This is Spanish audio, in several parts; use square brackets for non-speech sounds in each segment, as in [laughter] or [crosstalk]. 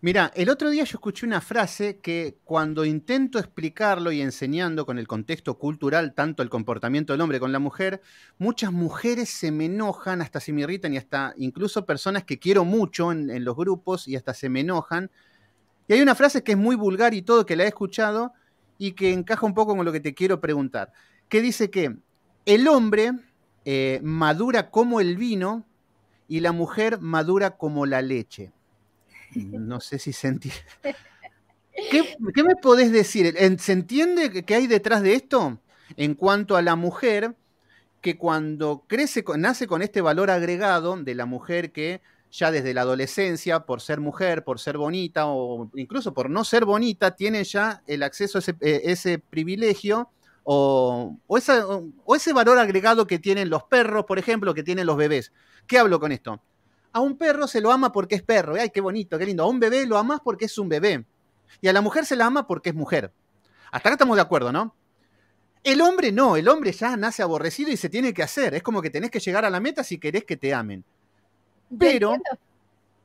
Mira, el otro día yo escuché una frase que cuando intento explicarlo y enseñando con el contexto cultural tanto el comportamiento del hombre con la mujer, muchas mujeres se me enojan, hasta se me irritan y hasta incluso personas que quiero mucho en, los grupos y hasta se me enojan. Y hay una frase que es muy vulgar y todo, que la he escuchado y que encaja un poco con lo que te quiero preguntar, que dice que el hombre eh, madura como el vino y la mujer madura como la leche no sé si sentir. [laughs] ¿Qué, me podés decir? ¿Se entiende que hay detrás de esto en cuanto a la mujer que cuando crece, nace con este valor agregado de la mujer que ya desde la adolescencia, por ser mujer, por ser bonita o incluso por no ser bonita, tiene ya el acceso a ese, eh, privilegio o, o, o ese valor agregado que tienen los perros, por ejemplo, que tienen los bebés? ¿Qué hablo con esto? A un perro se lo ama porque es perro, ay, qué bonito, qué lindo. A un bebé lo amas porque es un bebé. Y a la mujer se la ama porque es mujer. Hasta acá estamos de acuerdo, ¿no? El hombre no, el hombre ya nace aborrecido y se tiene que hacer. Es como que tenés que llegar a la meta si querés que te amen. Pero,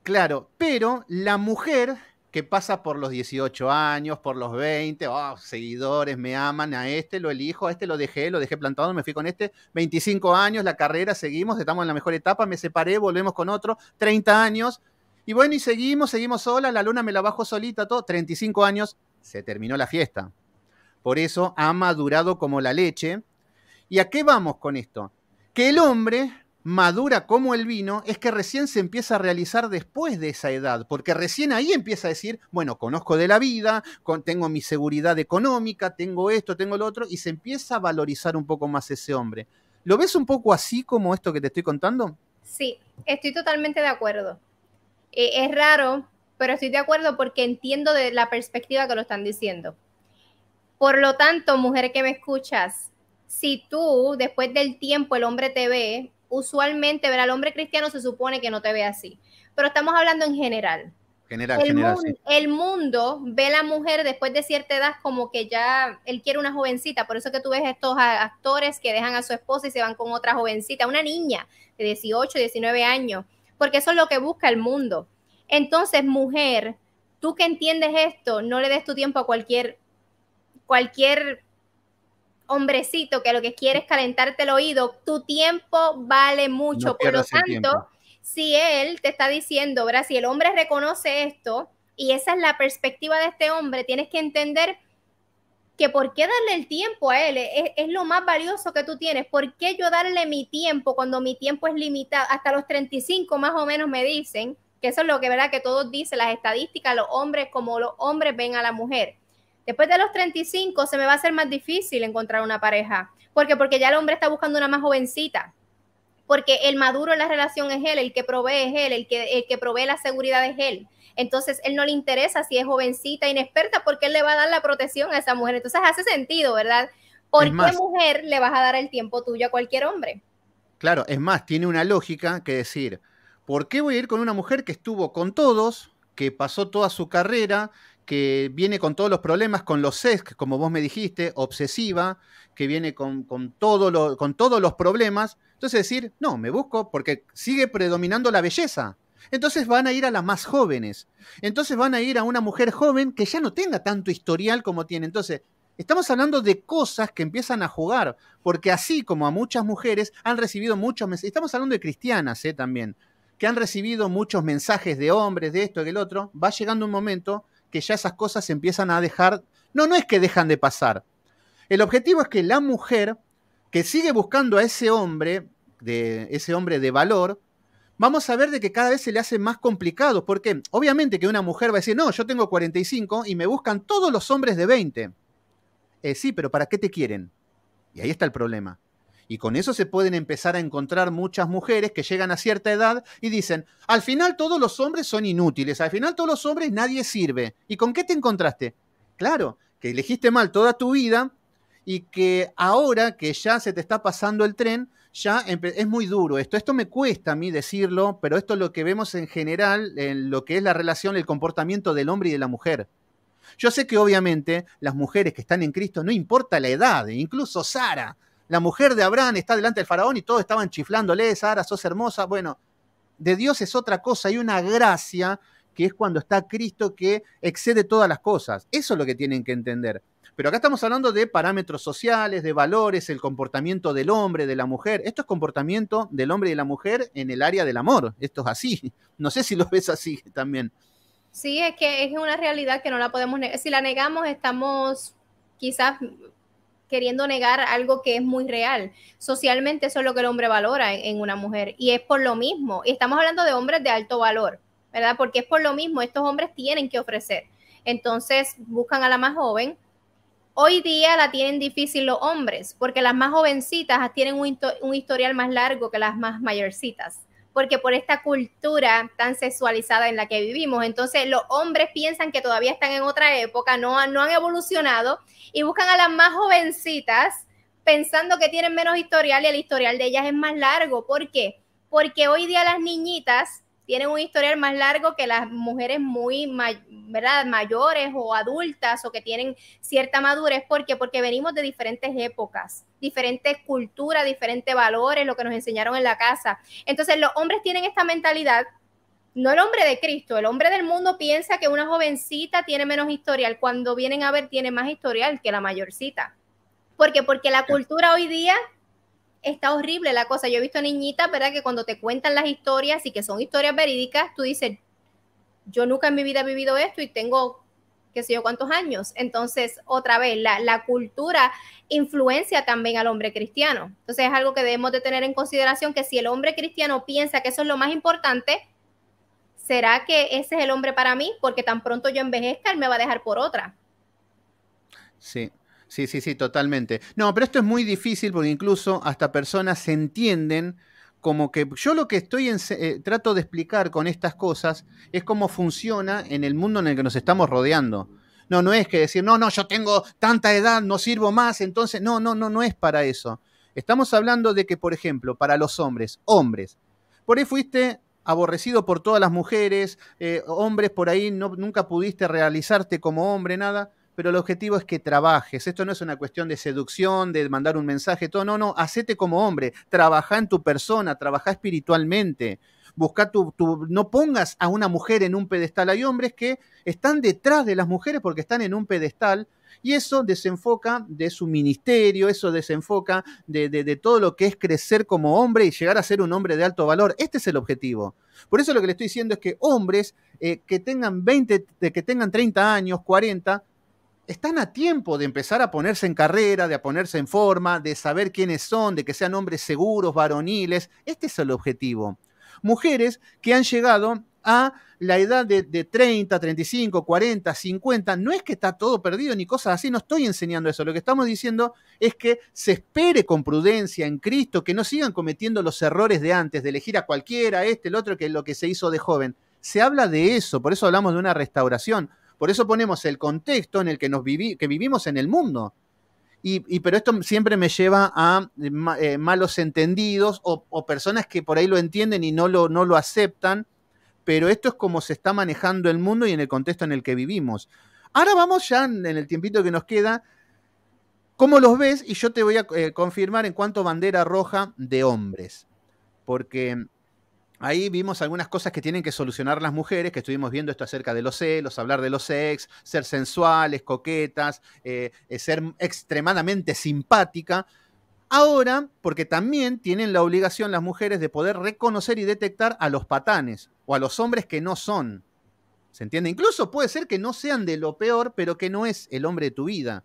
claro, pero la mujer que pasa por los 18 años, por los 20, oh, seguidores me aman, a este lo elijo, a este lo dejé, lo dejé plantado, me fui con este, 25 años, la carrera, seguimos, estamos en la mejor etapa, me separé, volvemos con otro, 30 años, y bueno, y seguimos, seguimos sola, la luna me la bajo solita, todo, 35 años, se terminó la fiesta. Por eso ha madurado como la leche. ¿Y a qué vamos con esto? Que el hombre madura como el vino es que recién se empieza a realizar después de esa edad, porque recién ahí empieza a decir, bueno, conozco de la vida, tengo mi seguridad económica, tengo esto, tengo lo otro, y se empieza a valorizar un poco más ese hombre. ¿Lo ves un poco así como esto que te estoy contando? Sí, estoy totalmente de acuerdo. Eh, es raro, pero estoy de acuerdo porque entiendo de la perspectiva que lo están diciendo. Por lo tanto, mujer que me escuchas, si tú después del tiempo el hombre te ve usualmente, ver al hombre cristiano se supone que no te ve así, pero estamos hablando en general. el, general, mundo, el mundo ve a la mujer después de cierta edad como que ya él quiere una jovencita, por eso que tú ves estos actores que dejan a su esposa y se van con otra jovencita, una niña de 18, 19 años, porque eso es lo que busca el mundo. Entonces, mujer, tú que entiendes esto, no le des tu tiempo a cualquier cualquier hombrecito que lo que quieres es calentarte el oído, tu tiempo vale mucho. Por lo tanto, si él te está diciendo, Si el hombre reconoce esto y esa es la perspectiva de este hombre, tienes que entender que por qué darle el tiempo a él es, lo más valioso que tú tienes. ¿Por qué yo darle mi tiempo cuando mi tiempo es limitado? Hasta los 35 más o menos me dicen, que eso es lo que, ¿verdad? Que todos dicen, las estadísticas, los hombres como los hombres ven a la mujer. Después de los 35 se me va a hacer más difícil encontrar una pareja. ¿Por qué? Porque ya el hombre está buscando una más jovencita. Porque el maduro en la relación es él, el que provee es él, el que, que provee la seguridad es él. Entonces, él no le interesa si es jovencita, inexperta, porque él le va a dar la protección a esa mujer. Entonces, hace sentido, ¿verdad? ¿Por qué mujer le vas a dar el tiempo tuyo a cualquier hombre? Claro, es más, tiene una lógica que decir, ¿por qué voy a ir con una mujer que estuvo con todos, que pasó toda su carrera, que viene con todos los problemas, con los sesc, como vos me dijiste, obsesiva, que viene con, con, todo con todos los problemas. Entonces decir, no, me busco porque sigue predominando la belleza. Entonces van a ir a las más jóvenes. Entonces van a ir a una mujer joven que ya no tenga tanto historial como tiene. Entonces, estamos hablando de cosas que empiezan a jugar, porque así como a muchas mujeres han recibido muchos mensajes, estamos hablando de cristianas eh, también, que han recibido muchos mensajes de hombres, de esto, el otro, va llegando un momento que ya esas cosas se empiezan a dejar, no, no es que dejan de pasar. El objetivo es que la mujer que sigue buscando a ese hombre, de ese hombre de valor, vamos a ver de que cada vez se le hace más complicado, porque obviamente que una mujer va a decir, no, yo tengo 45 y me buscan todos los hombres de 20. Eh, sí, pero ¿para qué te quieren? Y ahí está el problema. Y con eso se pueden empezar a encontrar muchas mujeres que llegan a cierta edad y dicen, al final todos los hombres son inútiles, al final todos los hombres nadie sirve. ¿Y con qué te encontraste? Claro, que elegiste mal toda tu vida y que ahora que ya se te está pasando el tren, ya es muy duro esto. Esto me cuesta a mí decirlo, pero esto es lo que vemos en general en lo que es la relación, el comportamiento del hombre y de la mujer. Yo sé que obviamente las mujeres que están en Cristo no importa la edad, incluso Sara, la mujer de Abraham está delante del faraón y todos estaban chiflándole, Sara, sos hermosa. Bueno, de Dios es otra cosa, hay una gracia que es cuando está Cristo que excede todas las cosas. Eso es lo que tienen que entender. Pero acá estamos hablando de parámetros sociales, de valores, el comportamiento del hombre, de la mujer. Esto es comportamiento del hombre y de la mujer en el área del amor. Esto es así. [laughs] No sé si lo ves así también. Sí, es que es una realidad que no la podemos negar. Si la negamos, estamos quizás queriendo negar algo que es muy real. Socialmente eso es lo que el hombre valora en, una mujer y es por lo mismo. Y estamos hablando de hombres de alto valor, ¿verdad? Porque es por lo mismo, estos hombres tienen que ofrecer. Entonces buscan a la más joven. Hoy día la tienen difícil los hombres porque las más jovencitas tienen un historial más largo que las más mayorcitas porque por esta cultura tan sexualizada en la que vivimos. Entonces los hombres piensan que todavía están en otra época, no, no han evolucionado y buscan a las más jovencitas pensando que tienen menos historial y el historial de ellas es más largo. ¿Por qué? Porque hoy día las niñitas tienen un historial más largo que las mujeres muy ¿verdad? mayores o adultas o que tienen cierta madurez. ¿Por qué? Porque venimos de diferentes épocas, diferentes culturas, diferentes valores, lo que nos enseñaron en la casa. Entonces los hombres tienen esta mentalidad. No el hombre de Cristo, el hombre del mundo piensa que una jovencita tiene menos historial, cuando vienen a ver tiene más historial que la mayorcita. ¿Por qué? Porque la cultura hoy día está horrible la cosa. Yo he visto niñitas, ¿verdad? Que cuando te cuentan las historias y que son historias verídicas, tú dices, yo nunca en mi vida he vivido esto y tengo qué sé yo cuántos años. Entonces, otra vez, la, la, cultura influencia también al hombre cristiano. Entonces, es algo que debemos de tener en consideración que si el hombre cristiano piensa que eso es lo más importante, ¿será que ese es el hombre para mí? Porque tan pronto yo envejezca, él me va a dejar por otra. Sí, Sí, sí, sí, totalmente. No, pero esto es muy difícil porque incluso hasta personas se entienden como que yo lo que estoy en, eh, trato de explicar con estas cosas es cómo funciona en el mundo en el que nos estamos rodeando. No, no es que decir, no, no, yo tengo tanta edad, no sirvo más, entonces, no, no, no, no es para eso. Estamos hablando de que, por ejemplo, para los hombres, hombres, por ahí fuiste aborrecido por todas las mujeres, eh, hombres por ahí, no, nunca pudiste realizarte como hombre, nada pero el objetivo es que trabajes. Esto no es una cuestión de seducción, de mandar un mensaje, todo. No, no, hacete como hombre, trabaja en tu persona, trabaja espiritualmente. Busca tu, no pongas a una mujer en un pedestal. Hay hombres que están detrás de las mujeres porque están en un pedestal y eso desenfoca de su ministerio, eso desenfoca de, todo lo que es crecer como hombre y llegar a ser un hombre de alto valor. Este es el objetivo. Por eso lo que le estoy diciendo es que hombres eh, que tengan 20, que tengan 30 años, 40, están a tiempo de empezar a ponerse en carrera, de a ponerse en forma, de saber quiénes son, de que sean hombres seguros, varoniles. Este es el objetivo. Mujeres que han llegado a la edad de, 30, 35, 40, 50, no es que está todo perdido ni cosas así, no estoy enseñando eso, lo que estamos diciendo es que se espere con prudencia en Cristo, que no sigan cometiendo los errores de antes, de elegir a cualquiera, este, el otro, que es lo que se hizo de joven. Se habla de eso, por eso hablamos de una restauración, por eso ponemos el contexto en el que, nos que vivimos en el mundo. Y, pero esto siempre me lleva a eh, eh, malos entendidos o, personas que por ahí lo entienden y no lo, no lo aceptan. Pero esto es como se está manejando el mundo y en el contexto en el que vivimos. Ahora vamos ya en el tiempito que nos queda. ¿Cómo los ves? Y yo te voy a eh, confirmar en cuanto bandera roja de hombres. Porque Ahí vimos algunas cosas que tienen que solucionar las mujeres, que estuvimos viendo esto acerca de los celos, hablar de los sex, ser sensuales, coquetas, eh, eh, ser extremadamente simpática. Ahora, porque también tienen la obligación las mujeres de poder reconocer y detectar a los patanes o a los hombres que no son. ¿Se entiende? Incluso puede ser que no sean de lo peor, pero que no es el hombre de tu vida.